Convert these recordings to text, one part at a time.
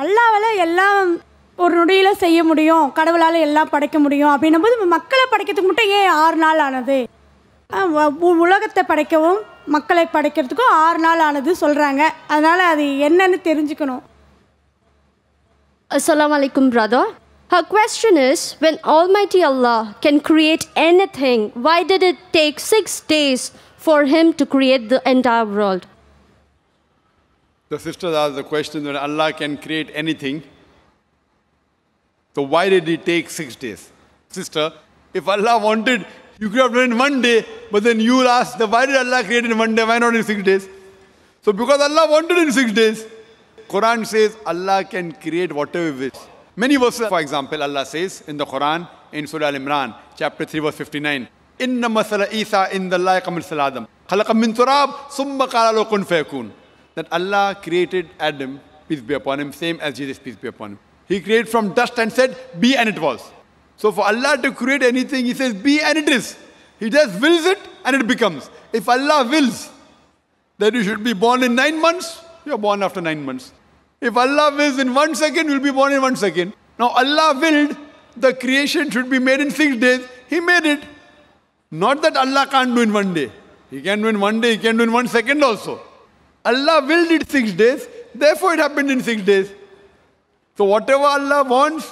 அல்லாவால் எல்லாம் ஒரு நொடியில் செய்ய முடியும் கடவுளால் எல்லாம் படைக்க முடியும் அப்படின்னும் போது மக்களை படைக்கிறதுக்கு மட்டும் ஏன் ஆறு நாள் ஆனது உலகத்தை படைக்கவும் மக்களை படைக்கிறதுக்கும் ஆறு நாள் ஆனது சொல்கிறாங்க அதனால் அது என்னன்னு தெரிஞ்சுக்கணும் Assalamu ஹ brother. Is when all When Allah can create anything why did it take six days for him to create the entire world The sisters asked the question that Allah can create anything, so why did it take six days? Sister, if Allah wanted, you could have done it one day, but then you asked, why did Allah create in one day? Why not in six days? So because Allah wanted in six days. Quran says Allah can create whatever he wish. Many verses, for example, Allah says in the Quran, in Surah Al-Imran, chapter 3, verse 59, إِنَّ مَثَلَ إِيثَى إِنَّ اللَّهِ قَمِلْ سَلَادَمْ خَلَقَ مِنْ تُرَابٍ ثُمَّ قَالَ لَهُ كُنْ فَيَكُونَ that Allah created Adam, peace be upon him, same as Jesus, peace be upon him. He created from dust and said, Be and it was. So for Allah to create anything, He says, Be and it is. He just wills it and it becomes. If Allah wills that you should be born in nine months, you're born after nine months. If Allah wills in one second, you'll be born in one second. Now Allah willed the creation should be made in six days. He made it. Not that Allah can't do in one day. He can do in one day, he can do in one second also. Allah willed it six days, therefore it happened in six days. So whatever Allah wants,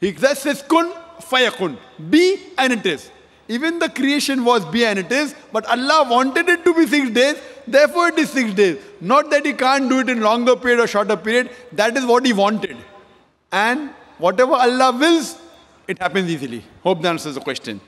He just says kun fayakun. Be and it is. Even the creation was be and it is, but Allah wanted it to be six days, therefore it is six days. Not that He can't do it in longer period or shorter period, that is what He wanted. And whatever Allah wills, it happens easily. Hope that answers the question.